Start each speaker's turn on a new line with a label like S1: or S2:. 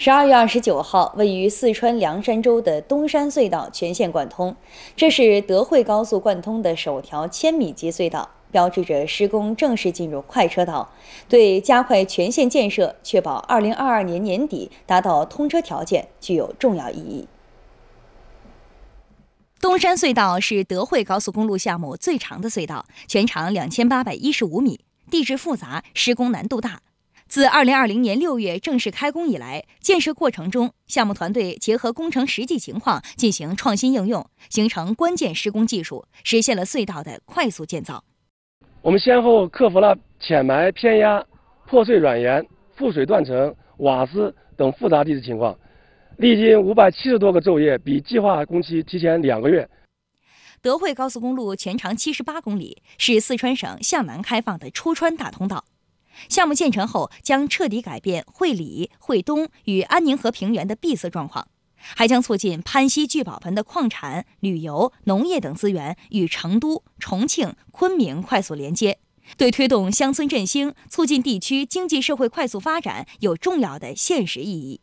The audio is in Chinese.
S1: 十二月二十九号，位于四川凉山州的东山隧道全线贯通。这是德惠高速贯通的首条千米级隧道，标志着施工正式进入快车道，对加快全线建设、确保二零二二年年底达到通车条件具有重要意义。东山隧道是德惠高速公路项目最长的隧道，全长两千八百一十五米，地质复杂，施工难度大。自二零二零年六月正式开工以来，建设过程中，项目团队结合工程实际情况进行创新应用，形成关键施工技术，实现了隧道的快速建造。
S2: 我们先后克服了浅埋偏压、破碎软岩、覆水断层、瓦斯等复杂地质情况，历经五百七十多个昼夜，比计划工期提前两个月。
S1: 德惠高速公路全长七十八公里，是四川省向南开放的出川大通道。项目建成后，将彻底改变会理、会东与安宁河平原的闭塞状况，还将促进潘溪聚宝盆的矿产、旅游、农业等资源与成都、重庆、昆明快速连接，对推动乡村振兴、促进地区经济社会快速发展有重要的现实意义。